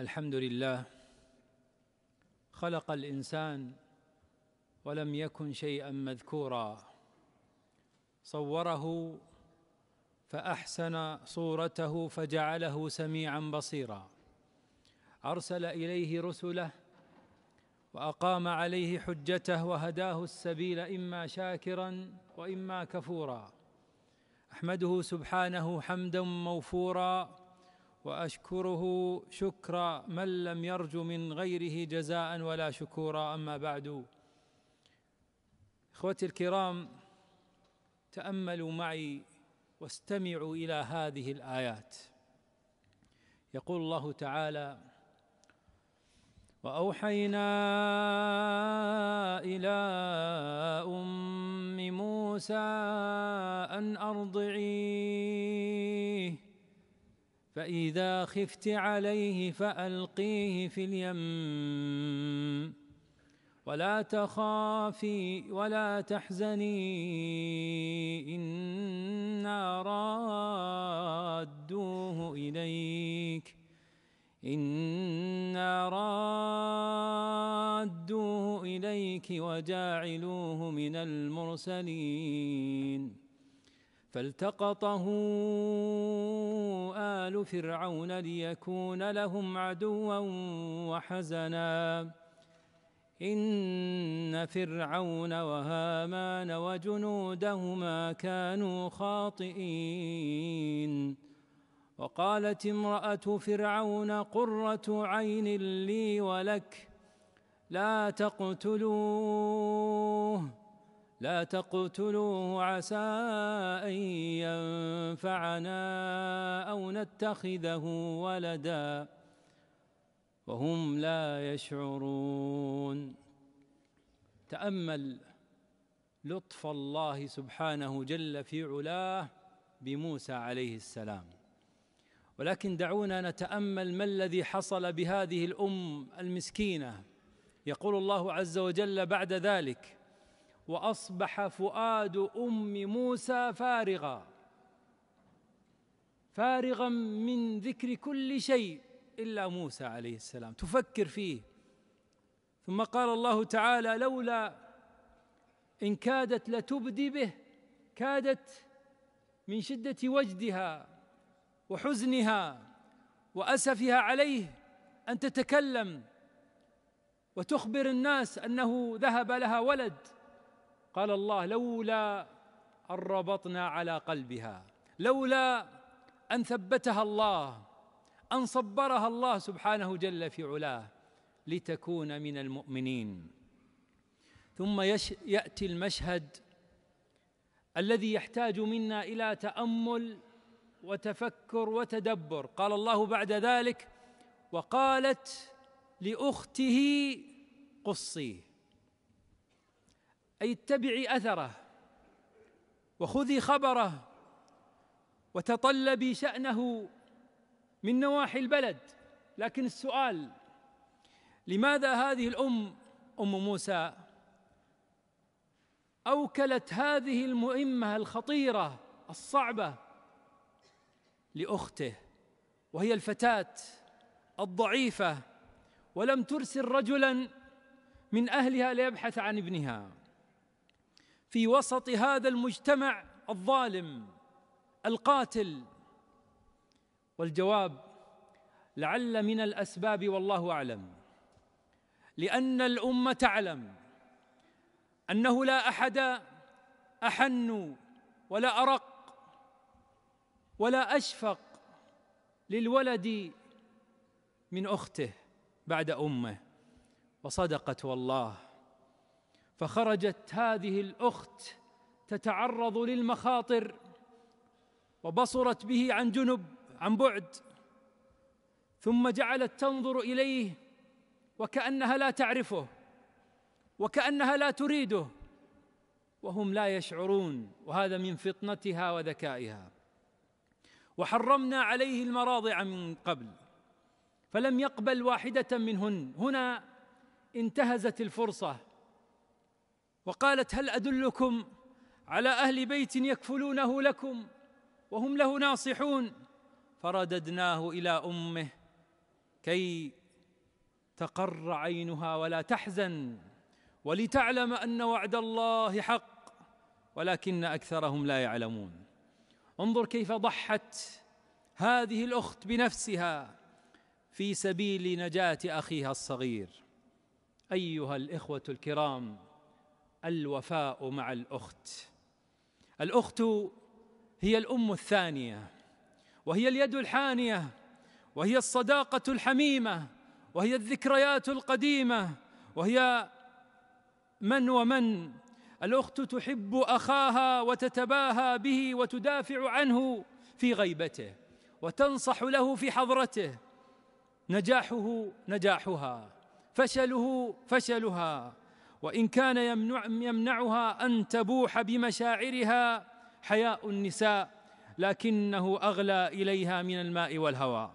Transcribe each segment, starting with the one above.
الحمد لله خلق الانسان ولم يكن شيئا مذكورا صوره فاحسن صورته فجعله سميعا بصيرا ارسل اليه رسله واقام عليه حجته وهداه السبيل اما شاكرا واما كفورا احمده سبحانه حمدا موفورا واشكره شكر من لم يرجو من غيره جزاء ولا شكورا اما بعد اخوتي الكرام تاملوا معي واستمعوا الى هذه الايات يقول الله تعالى واوحينا الى ام موسى ان ارضعيه فإذا خفت عليه فألقيه في اليم ولا تخافي ولا تحزني إنا رادوه إليك إنا رادوه إليك وجاعلوه من المرسلين فالتقطه آل فرعون ليكون لهم عدوا وحزنا إن فرعون وهامان وجنودهما كانوا خاطئين وقالت امرأة فرعون قرة عين لي ولك لا تقتلوه لا تقتلوه عسى أن ينفعنا أو نتخذه ولدا وهم لا يشعرون تأمل لطف الله سبحانه جل في علاه بموسى عليه السلام ولكن دعونا نتأمل ما الذي حصل بهذه الأم المسكينة يقول الله عز وجل بعد ذلك واصبح فؤاد ام موسى فارغا فارغا من ذكر كل شيء الا موسى عليه السلام تفكر فيه ثم قال الله تعالى لولا ان كادت لتبدي به كادت من شده وجدها وحزنها واسفها عليه ان تتكلم وتخبر الناس انه ذهب لها ولد قال الله لولا أن ربطنا على قلبها لولا أن ثبتها الله أن صبرها الله سبحانه جل في علاه لتكون من المؤمنين ثم يأتي المشهد الذي يحتاج منا إلى تأمل وتفكر وتدبر قال الله بعد ذلك وقالت لأخته قصيه أي اتبعي أثره وخذي خبره وتطلبي شأنه من نواحي البلد لكن السؤال لماذا هذه الأم أم موسى أوكلت هذه المهمة الخطيرة الصعبة لأخته وهي الفتاة الضعيفة ولم ترسل رجلا من أهلها ليبحث عن ابنها في وسط هذا المجتمع الظالم القاتل والجواب لعل من الاسباب والله اعلم لان الامه تعلم انه لا احد احن ولا ارق ولا اشفق للولد من اخته بعد امه وصدقت والله فخرجت هذه الاخت تتعرض للمخاطر وبصرت به عن جنب عن بعد ثم جعلت تنظر اليه وكانها لا تعرفه وكانها لا تريده وهم لا يشعرون وهذا من فطنتها وذكائها وحرمنا عليه المراضع من قبل فلم يقبل واحده منهن هنا انتهزت الفرصه وقالت هل أدلكم على أهل بيت يكفلونه لكم وهم له ناصحون فرددناه إلى أمه كي تقر عينها ولا تحزن ولتعلم أن وعد الله حق ولكن أكثرهم لا يعلمون انظر كيف ضحت هذه الأخت بنفسها في سبيل نجاة أخيها الصغير أيها الإخوة الكرام الوفاء مع الاخت الاخت هي الام الثانيه وهي اليد الحانيه وهي الصداقه الحميمه وهي الذكريات القديمه وهي من ومن الاخت تحب اخاها وتتباهى به وتدافع عنه في غيبته وتنصح له في حضرته نجاحه نجاحها فشله فشلها وإن كان يمنع يمنعها أن تبوح بمشاعرها حياء النساء لكنه أغلى إليها من الماء والهوى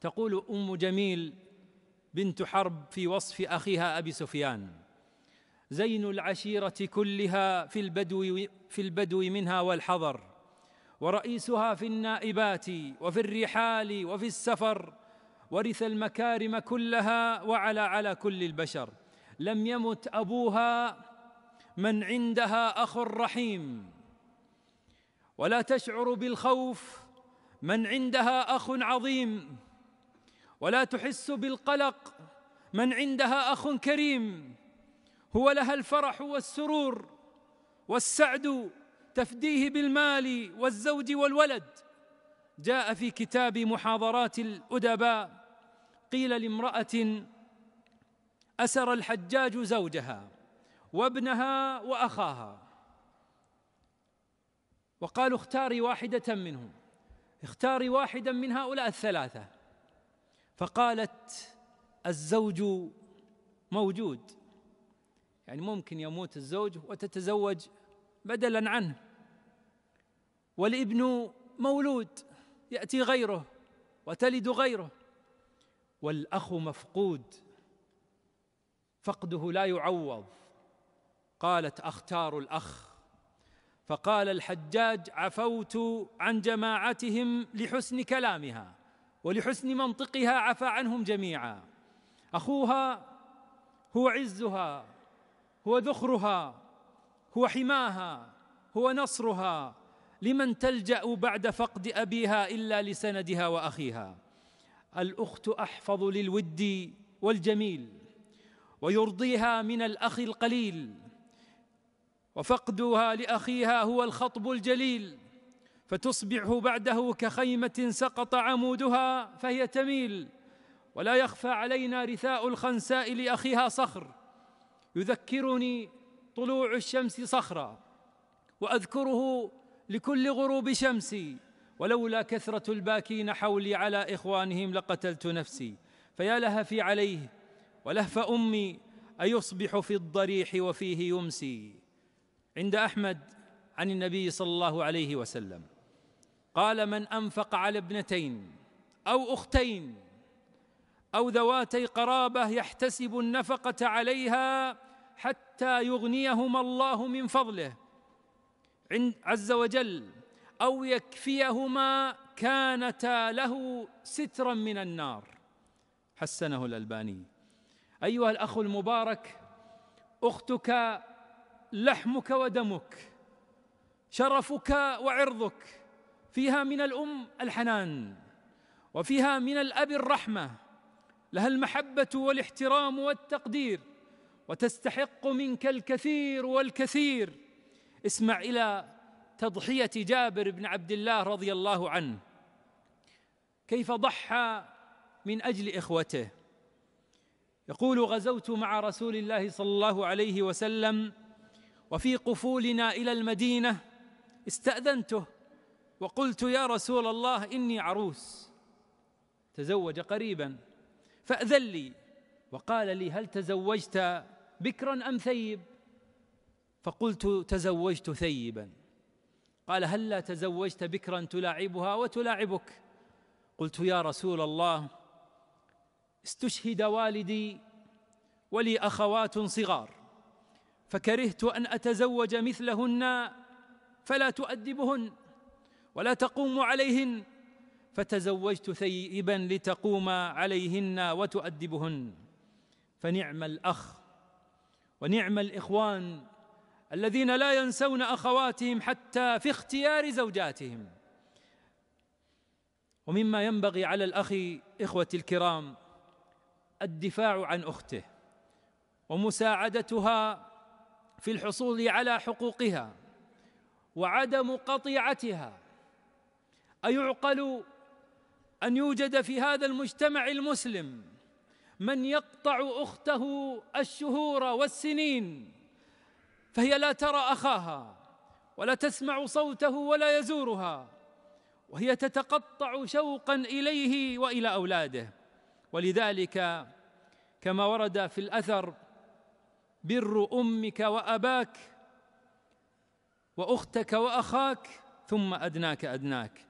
تقول أم جميل بنت حرب في وصف أخيها أبي سفيان زين العشيرة كلها في البدو في البدو منها والحضر ورئيسها في النائبات وفي الرحال وفي السفر ورث المكارم كلها وعلى على كل البشر لم يمت ابوها من عندها اخ رحيم ولا تشعر بالخوف من عندها اخ عظيم ولا تحس بالقلق من عندها اخ كريم هو لها الفرح والسرور والسعد تفديه بالمال والزوج والولد جاء في كتاب محاضرات الادباء قيل لامراه اسر الحجاج زوجها وابنها واخاها وقالوا اختاري واحده منهم اختاري واحدا من هؤلاء الثلاثه فقالت الزوج موجود يعني ممكن يموت الزوج وتتزوج بدلا عنه والابن مولود ياتي غيره وتلد غيره والاخ مفقود فقده لا يعوض قالت اختار الاخ فقال الحجاج عفوت عن جماعتهم لحسن كلامها ولحسن منطقها عفى عنهم جميعا اخوها هو عزها هو ذخرها هو حماها هو نصرها لمن تلجا بعد فقد ابيها الا لسندها واخيها الاخت احفظ للود والجميل ويرضيها من الأخ القليل وفقدها لأخيها هو الخطب الجليل فتصبح بعده كخيمة سقط عمودها فهي تميل ولا يخفى علينا رثاء الخنساء لأخيها صخر يذكرني طلوع الشمس صخرا وأذكره لكل غروب شمسي ولولا كثرة الباكين حولي على إخوانهم لقتلت نفسي فيا لهفي عليه ولهف امي ايصبح في الضريح وفيه يمسي عند احمد عن النبي صلى الله عليه وسلم قال من انفق على ابنتين او اختين او ذواتي قرابه يحتسب النفقه عليها حتى يغنيهما الله من فضله عند عز وجل او يكفيهما كانتا له سترا من النار حسنه الالباني ايها الاخ المبارك اختك لحمك ودمك شرفك وعرضك فيها من الام الحنان وفيها من الاب الرحمه لها المحبه والاحترام والتقدير وتستحق منك الكثير والكثير اسمع الى تضحيه جابر بن عبد الله رضي الله عنه كيف ضحى من اجل اخوته يقول غزوت مع رسول الله صلى الله عليه وسلم وفي قفولنا الى المدينه استاذنته وقلت يا رسول الله اني عروس تزوج قريبا فاذن لي وقال لي هل تزوجت بكرا ام ثيب فقلت تزوجت ثيبا قال هلا تزوجت بكرا تلاعبها وتلاعبك قلت يا رسول الله استشهد والدي ولي اخوات صغار فكرهت ان اتزوج مثلهن فلا تؤدبهن ولا تقوم عليهن فتزوجت ثيبا لتقوم عليهن وتؤدبهن فنعم الاخ ونعم الاخوان الذين لا ينسون اخواتهم حتى في اختيار زوجاتهم ومما ينبغي على الاخ اخوتي الكرام الدفاع عن اخته ومساعدتها في الحصول على حقوقها وعدم قطيعتها ايعقل ان يوجد في هذا المجتمع المسلم من يقطع اخته الشهور والسنين فهي لا ترى اخاها ولا تسمع صوته ولا يزورها وهي تتقطع شوقا اليه والى اولاده ولذلك كما ورد في الأثر بر أمك وأباك وأختك وأخاك ثم أدناك أدناك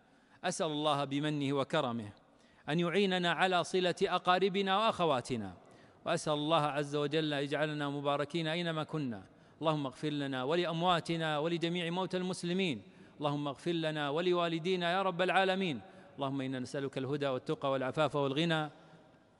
أسأل الله بمنه وكرمه أن يعيننا على صلة أقاربنا وأخواتنا وأسأل الله عز وجل يجعلنا مباركين أينما كنا اللهم اغفر لنا ولأمواتنا ولجميع موتى المسلمين اللهم اغفر لنا ولوالدينا يا رب العالمين اللهم إنا نسألك الهدى والتقى والعفاف والغنى